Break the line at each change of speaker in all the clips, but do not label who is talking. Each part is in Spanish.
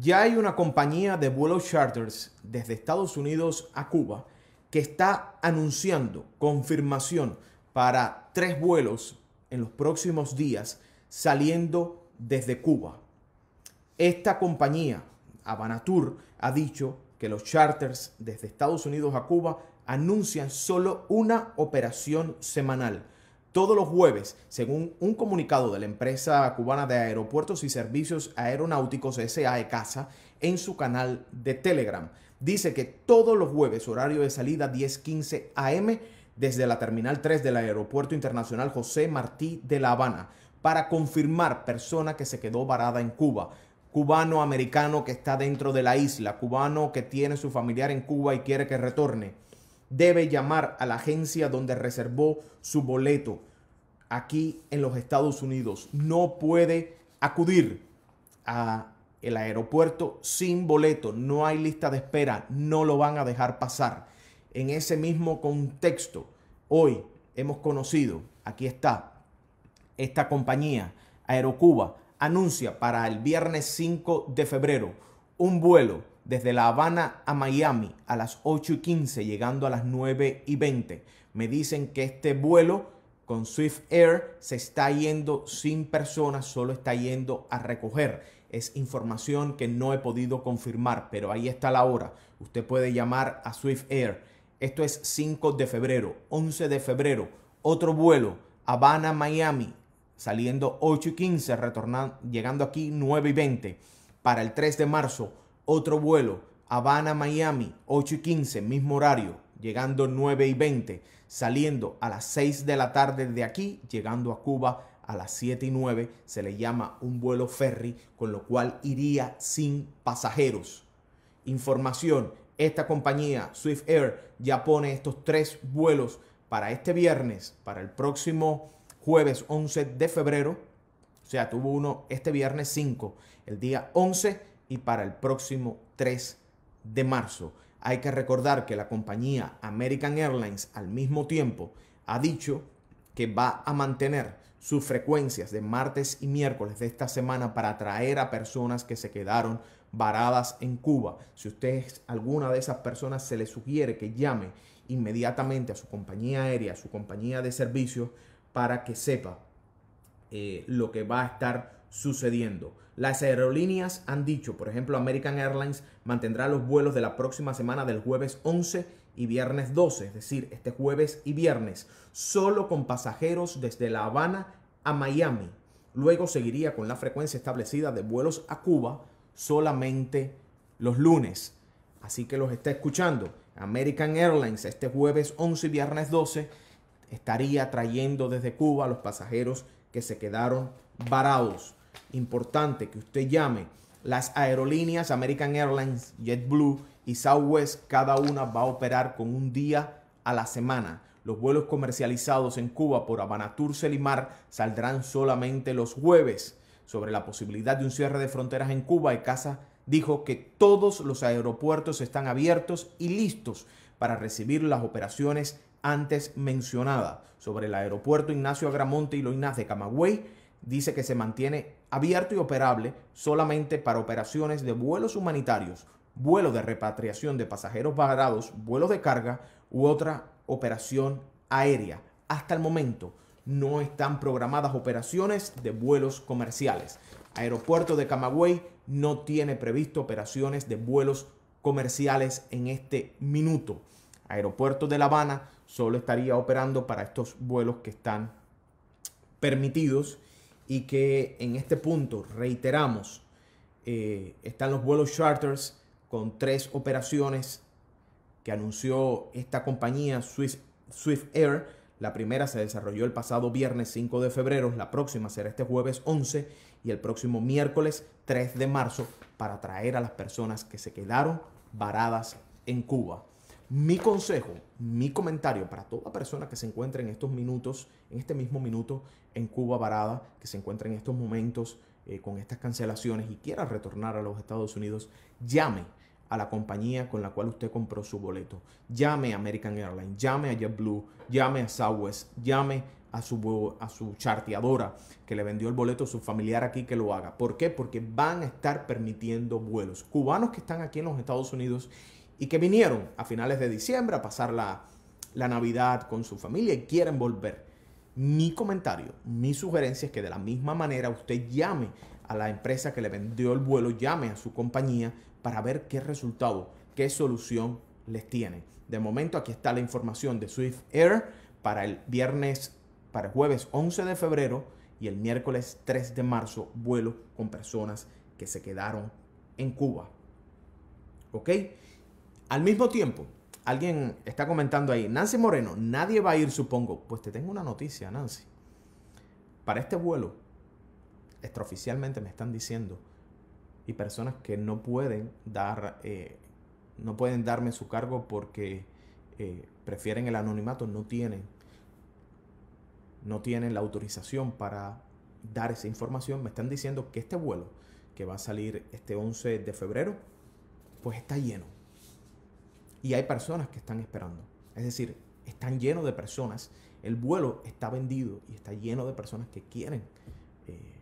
Ya hay una compañía de vuelos charters desde Estados Unidos a Cuba que está anunciando confirmación para tres vuelos en los próximos días saliendo desde Cuba. Esta compañía, Habanatur, ha dicho que los charters desde Estados Unidos a Cuba anuncian solo una operación semanal todos los jueves, según un comunicado de la empresa cubana de aeropuertos y servicios aeronáuticos SAE Casa en su canal de Telegram. Dice que todos los jueves, horario de salida 10:15 AM, desde la Terminal 3 del Aeropuerto Internacional José Martí de La Habana, para confirmar persona que se quedó varada en Cuba cubano americano que está dentro de la isla, cubano que tiene su familiar en Cuba y quiere que retorne debe llamar a la agencia donde reservó su boleto aquí en los Estados Unidos. No puede acudir a el aeropuerto sin boleto, no hay lista de espera, no lo van a dejar pasar. En ese mismo contexto, hoy hemos conocido, aquí está, esta compañía Aerocuba anuncia para el viernes 5 de febrero un vuelo desde La Habana a Miami a las 8 y 15, llegando a las 9 y 20. Me dicen que este vuelo con Swift Air se está yendo sin personas, solo está yendo a recoger. Es información que no he podido confirmar, pero ahí está la hora. Usted puede llamar a Swift Air. Esto es 5 de febrero, 11 de febrero, otro vuelo, Habana, Miami, saliendo 8 y 15, retornando, llegando aquí 9 y 20. Para el 3 de marzo, otro vuelo, Habana, Miami, 8 y 15, mismo horario, llegando 9 y 20, saliendo a las 6 de la tarde de aquí, llegando a Cuba a las 7 y 9, se le llama un vuelo ferry, con lo cual iría sin pasajeros. Información, esta compañía Swift Air ya pone estos tres vuelos para este viernes, para el próximo jueves 11 de febrero. O sea, tuvo uno este viernes 5, el día 11 y para el próximo 3 de marzo. Hay que recordar que la compañía American Airlines al mismo tiempo ha dicho que va a mantener sus frecuencias de martes y miércoles de esta semana para atraer a personas que se quedaron varadas en Cuba. Si usted es alguna de esas personas, se le sugiere que llame inmediatamente a su compañía aérea, a su compañía de servicios, para que sepa eh, lo que va a estar sucediendo. Las aerolíneas han dicho, por ejemplo, American Airlines mantendrá los vuelos de la próxima semana del jueves 11 y viernes 12, es decir, este jueves y viernes, solo con pasajeros desde La Habana a Miami. Luego seguiría con la frecuencia establecida de vuelos a Cuba solamente los lunes. Así que los está escuchando. American Airlines este jueves 11 y viernes 12 estaría trayendo desde Cuba los pasajeros que se quedaron varados importante que usted llame, las aerolíneas American Airlines, JetBlue y Southwest, cada una va a operar con un día a la semana. Los vuelos comercializados en Cuba por Avanatur Selimar saldrán solamente los jueves. Sobre la posibilidad de un cierre de fronteras en Cuba, Ecasa dijo que todos los aeropuertos están abiertos y listos para recibir las operaciones antes mencionadas. Sobre el aeropuerto Ignacio Agramonte y Loinaz de Camagüey, dice que se mantiene abierto y operable solamente para operaciones de vuelos humanitarios, vuelos de repatriación de pasajeros varados, vuelos de carga u otra operación aérea. Hasta el momento no están programadas operaciones de vuelos comerciales. Aeropuerto de Camagüey no tiene previsto operaciones de vuelos comerciales en este minuto. Aeropuerto de La Habana solo estaría operando para estos vuelos que están permitidos y que en este punto, reiteramos, eh, están los vuelos charters con tres operaciones que anunció esta compañía Swiss, Swift Air. La primera se desarrolló el pasado viernes 5 de febrero, la próxima será este jueves 11 y el próximo miércoles 3 de marzo para atraer a las personas que se quedaron varadas en Cuba. Mi consejo, mi comentario para toda persona que se encuentre en estos minutos, en este mismo minuto en Cuba varada, que se encuentra en estos momentos eh, con estas cancelaciones y quiera retornar a los Estados Unidos, llame a la compañía con la cual usted compró su boleto. Llame a American Airlines, llame a JetBlue, llame a Southwest, llame a su, a su charteadora que le vendió el boleto a su familiar aquí que lo haga. ¿Por qué? Porque van a estar permitiendo vuelos. Cubanos que están aquí en los Estados Unidos y que vinieron a finales de diciembre a pasar la, Navidad con su familia y quieren volver. Mi comentario, mi sugerencia es que de la misma manera usted llame a la empresa que le vendió el vuelo, llame a su compañía para ver qué resultado, qué solución les tiene. De momento aquí está la información de Swift Air para el viernes, para el jueves 11 de febrero y el miércoles 3 de marzo vuelo con personas que se quedaron en Cuba. ¿Ok? Al mismo tiempo, alguien está comentando ahí, Nancy Moreno, nadie va a ir, supongo. Pues te tengo una noticia, Nancy. Para este vuelo, extraoficialmente me están diciendo, y personas que no pueden dar, eh, no pueden darme su cargo porque eh, prefieren el anonimato, no tienen, no tienen la autorización para dar esa información. Me están diciendo que este vuelo que va a salir este 11 de febrero, pues está lleno y hay personas que están esperando. Es decir, están llenos de personas. El vuelo está vendido y está lleno de personas que quieren eh,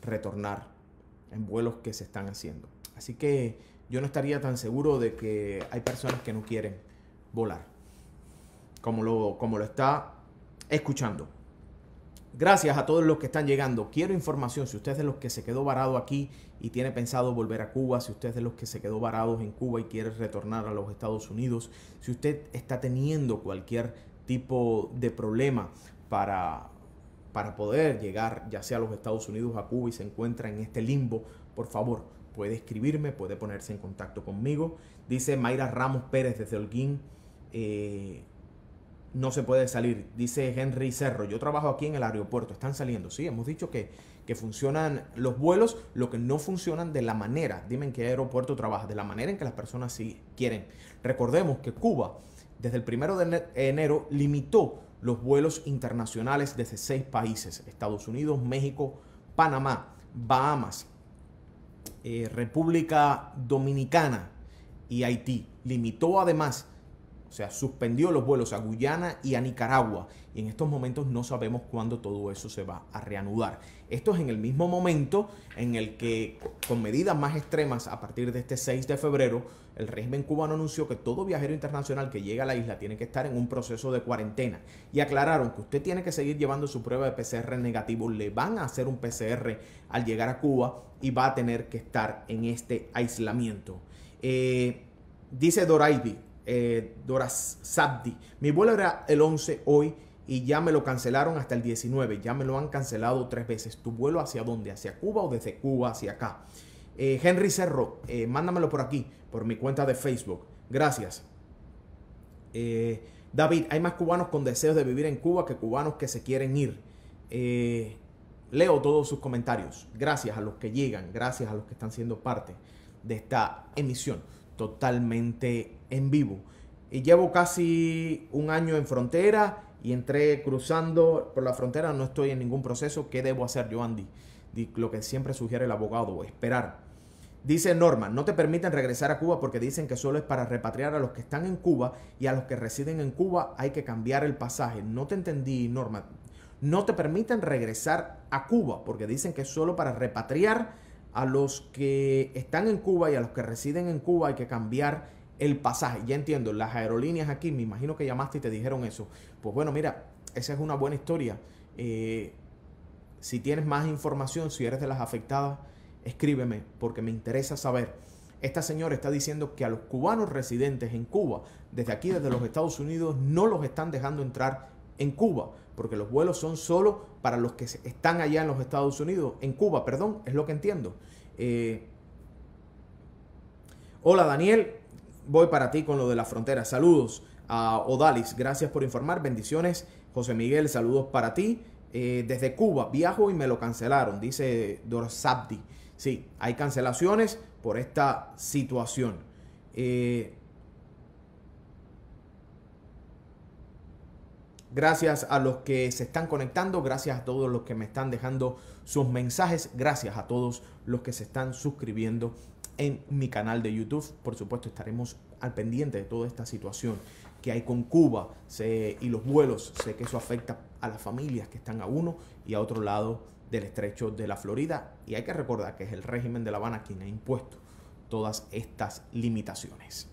retornar en vuelos que se están haciendo. Así que yo no estaría tan seguro de que hay personas que no quieren volar, como como lo está escuchando. Gracias a todos los que están llegando. Quiero información. Si usted es de los que se quedó varado aquí y tiene pensado volver a Cuba, si usted es de los que se quedó varados en Cuba y quiere retornar a los Estados Unidos, si usted está teniendo cualquier tipo de problema para, para poder llegar ya sea a los Estados Unidos, a Cuba y se encuentra en este limbo, por favor, puede escribirme, puede ponerse en contacto conmigo. Dice Mayra Ramos Pérez desde Holguín. Eh, no se puede salir. Dice Henry Cerro, yo trabajo aquí en el aeropuerto, están saliendo. Sí, hemos dicho que, funcionan los vuelos, lo que no funcionan de la manera, dime en qué aeropuerto trabaja, de la manera en que las personas sí quieren. Recordemos que Cuba, desde el primero de enero, limitó los vuelos internacionales desde seis países, Estados Unidos, México, Panamá, Bahamas, eh, República Dominicana y Haití. Limitó además sea, suspendió los vuelos a Guyana y a Nicaragua. Y en estos momentos no sabemos cuándo todo eso se va a reanudar. Esto es en el mismo momento en el que, con medidas más extremas a partir de este 6 de febrero, el régimen cubano anunció que todo viajero internacional que llega a la isla tiene que estar en un proceso de cuarentena. Y aclararon que usted tiene que seguir llevando su prueba de PCR negativo. Le van a hacer un PCR al llegar a Cuba y va a tener que estar en este aislamiento. Eh, dice Doraidi... Dora eh, Dora Mi vuelo era el 11 hoy y ya me lo cancelaron hasta el 19. Ya me lo han cancelado tres veces. ¿Tu vuelo hacia dónde? ¿Hacia Cuba o desde Cuba hacia acá? Eh, Henry Cerro, eh, mándamelo por aquí, por mi cuenta de Facebook. Gracias. David, hay más cubanos con deseos de vivir en Cuba que cubanos que se quieren ir. leo todos sus comentarios. Gracias a los que llegan, gracias a los que están siendo parte de esta emisión totalmente en vivo. Y llevo casi un año en frontera y entré cruzando por la frontera, no estoy en ningún proceso. ¿Qué debo hacer yo, Andy? Lo que siempre sugiere el abogado, esperar. Dice Norma, no te permiten regresar a Cuba porque dicen que solo es para repatriar a los que están en Cuba y a los que residen en Cuba hay que cambiar el pasaje. No te entendí, Norma. No te permiten regresar a Cuba porque dicen que es solo para repatriar a los que están en Cuba y a los que residen en Cuba hay que cambiar el pasaje. Ya entiendo, las aerolíneas aquí, me imagino que llamaste y te dijeron eso. Pues bueno, mira, esa es una buena historia. Eh, si tienes más información, si eres de las afectadas, escríbeme porque me interesa saber. Esta señora está diciendo que a los cubanos residentes en Cuba, desde aquí, desde los Estados Unidos, no los están dejando entrar en Cuba porque los vuelos son solo para los que están allá en los Estados Unidos, en Cuba, perdón, es lo que entiendo. Eh, hola Daniel, voy para ti con lo de la frontera. Saludos a Odalis, gracias por informar, bendiciones. José Miguel, saludos para ti. Eh, desde Cuba, viajo y me lo cancelaron, dice Dorsabdi. Sí, hay cancelaciones por esta situación. Eh, Gracias a los que se están conectando, gracias a todos los que me están dejando sus mensajes, gracias a todos los que se están suscribiendo en mi canal de YouTube. Por supuesto, estaremos al pendiente de toda esta situación que hay con Cuba y los vuelos. Sé que eso afecta a las familias que están a uno y a otro lado del estrecho de la Florida. Y hay que recordar que es el régimen de La Habana quien ha impuesto todas estas limitaciones.